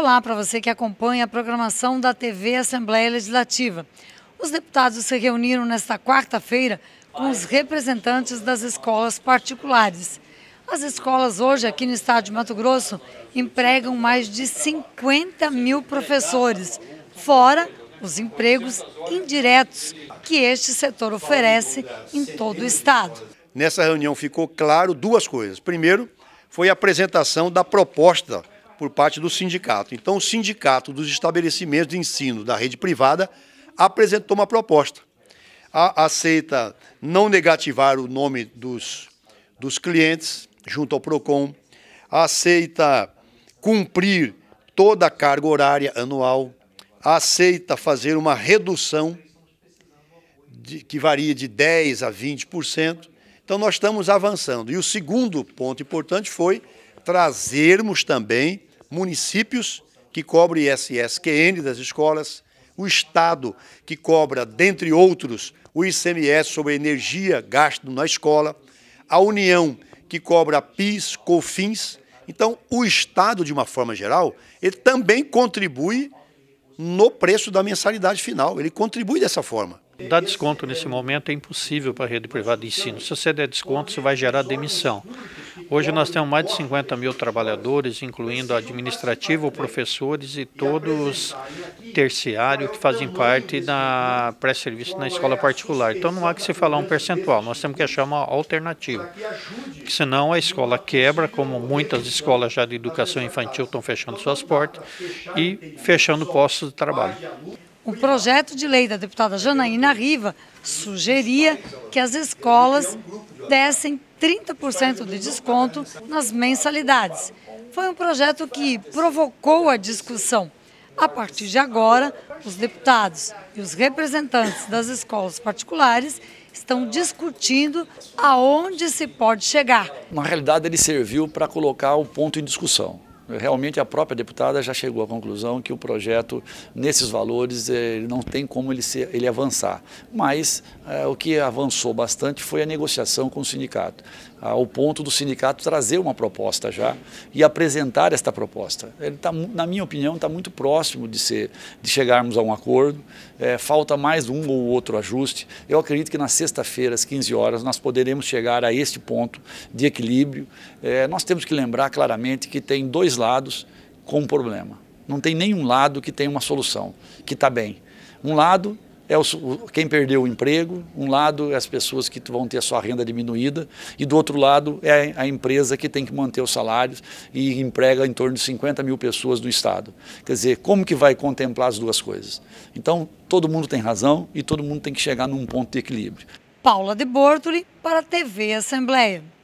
Olá para você que acompanha a programação da TV Assembleia Legislativa. Os deputados se reuniram nesta quarta-feira com os representantes das escolas particulares. As escolas hoje aqui no estado de Mato Grosso empregam mais de 50 mil professores, fora os empregos indiretos que este setor oferece em todo o estado. Nessa reunião ficou claro duas coisas. Primeiro, foi a apresentação da proposta por parte do sindicato. Então, o sindicato dos estabelecimentos de ensino da rede privada apresentou uma proposta. A, aceita não negativar o nome dos, dos clientes junto ao PROCON, aceita cumprir toda a carga horária anual, aceita fazer uma redução de, que varia de 10% a 20%. Então, nós estamos avançando. E o segundo ponto importante foi trazermos também municípios, que cobre ISSQN das escolas, o Estado, que cobra, dentre outros, o ICMS sobre a energia gasto na escola, a União, que cobra PIS, COFINS. Então, o Estado, de uma forma geral, ele também contribui no preço da mensalidade final, ele contribui dessa forma. Dar desconto nesse momento é impossível para a rede privada de ensino. Se você der desconto, você vai gerar demissão. Hoje nós temos mais de 50 mil trabalhadores, incluindo administrativo, professores e todos terciários que fazem parte da pré-serviço na escola particular. Então não há que se falar um percentual, nós temos que achar uma alternativa, porque senão a escola quebra, como muitas escolas já de educação infantil estão fechando suas portas e fechando postos de trabalho. O projeto de lei da deputada Janaína Riva sugeria que as escolas dessem 30% de desconto nas mensalidades. Foi um projeto que provocou a discussão. A partir de agora, os deputados e os representantes das escolas particulares estão discutindo aonde se pode chegar. Na realidade, ele serviu para colocar o ponto em discussão realmente a própria deputada já chegou à conclusão que o projeto, nesses valores, eh, ele não tem como ele, ser, ele avançar. Mas é, o que avançou bastante foi a negociação com o sindicato ao ponto do sindicato trazer uma proposta já e apresentar esta proposta. Ele está, na minha opinião, está muito próximo de, ser, de chegarmos a um acordo. É, falta mais um ou outro ajuste. Eu acredito que na sexta-feira, às 15 horas, nós poderemos chegar a este ponto de equilíbrio. É, nós temos que lembrar claramente que tem dois lados com um problema. Não tem nenhum lado que tenha uma solução, que está bem. Um lado é o, quem perdeu o emprego, um lado é as pessoas que vão ter a sua renda diminuída, e do outro lado é a empresa que tem que manter os salários e emprega em torno de 50 mil pessoas no Estado. Quer dizer, como que vai contemplar as duas coisas? Então, todo mundo tem razão e todo mundo tem que chegar num ponto de equilíbrio. Paula de Bortoli para a TV Assembleia.